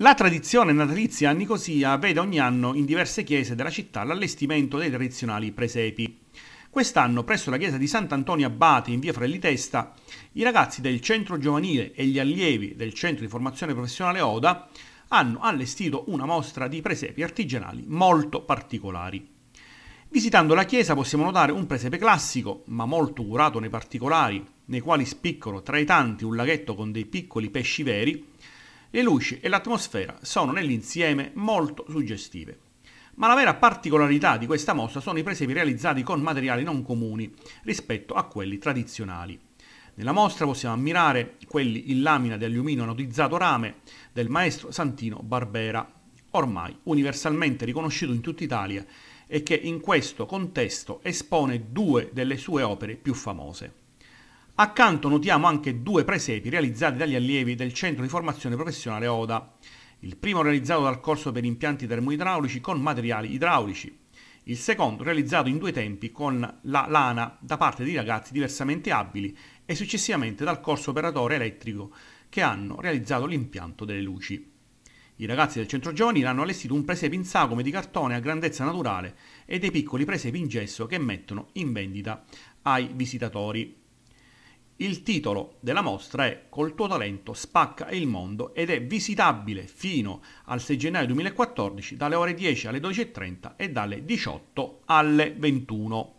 La tradizione natalizia a Nicosia vede ogni anno in diverse chiese della città l'allestimento dei tradizionali presepi. Quest'anno presso la chiesa di Sant'Antonio Abate in via Frelli Testa i ragazzi del centro giovanile e gli allievi del centro di formazione professionale Oda hanno allestito una mostra di presepi artigianali molto particolari. Visitando la chiesa possiamo notare un presepe classico, ma molto curato nei particolari, nei quali spiccano tra i tanti un laghetto con dei piccoli pesci veri, le luci e l'atmosfera sono nell'insieme molto suggestive. Ma la vera particolarità di questa mostra sono i presepi realizzati con materiali non comuni rispetto a quelli tradizionali. Nella mostra possiamo ammirare quelli in lamina di alluminio anodizzato rame del maestro Santino Barbera, ormai universalmente riconosciuto in tutta Italia e che in questo contesto espone due delle sue opere più famose. Accanto notiamo anche due presepi realizzati dagli allievi del Centro di Formazione Professionale Oda. Il primo realizzato dal corso per impianti termoidraulici con materiali idraulici. Il secondo realizzato in due tempi con la lana da parte di ragazzi diversamente abili e successivamente dal corso operatore elettrico che hanno realizzato l'impianto delle luci. I ragazzi del centro giovani hanno allestito un presepe in sagome di cartone a grandezza naturale e dei piccoli presepi in gesso che mettono in vendita ai visitatori. Il titolo della mostra è Col tuo talento spacca il mondo ed è visitabile fino al 6 gennaio 2014 dalle ore 10 alle 12.30 e dalle 18 alle 21.